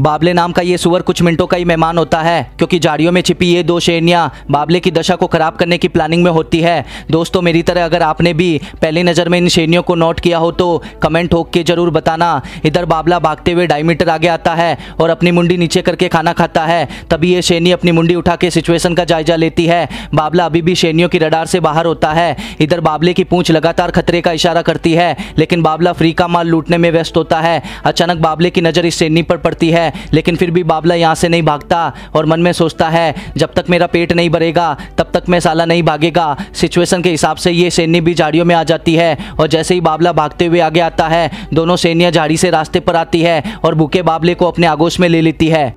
बाबले नाम का ये सुअर कुछ मिनटों का ही मेहमान होता है क्योंकि झाड़ियों में छिपी ये दो शेरनियाँ बाबले की दशा को खराब करने की प्लानिंग में होती है दोस्तों मेरी तरह अगर आपने भी पहली नज़र में इन शेरनियों को नोट किया हो तो कमेंट होक के जरूर बताना इधर बाबला भागते हुए ढाई मीटर आगे आता है और अपनी मुंडी नीचे करके खाना खाता है तभी ये शेरनी अपनी मुंडी उठा के सिचुएशन का जायजा लेती है बाबला अभी भी शेरनियों की रडार से बाहर होता है इधर बाबले की पूंछ लगातार खतरे का इशारा करती है लेकिन बाबला फ्री का माल लूटने में व्यस्त होता है अचानक बाबले की नज़र इस शेरनी पर पड़ती है लेकिन फिर भी बाबला यहाँ से नहीं भागता और मन में सोचता है जब तक मेरा पेट नहीं भरेगा तब तक मैं साला नहीं भागेगा सिचुएशन के हिसाब से ये सैन्य भी झाड़ियों में आ जाती है और जैसे ही बाबला भागते हुए आगे आता है दोनों सैनियाँ झाड़ी से रास्ते पर आती है और भूखे बाबले को अपने आगोश में ले लेती है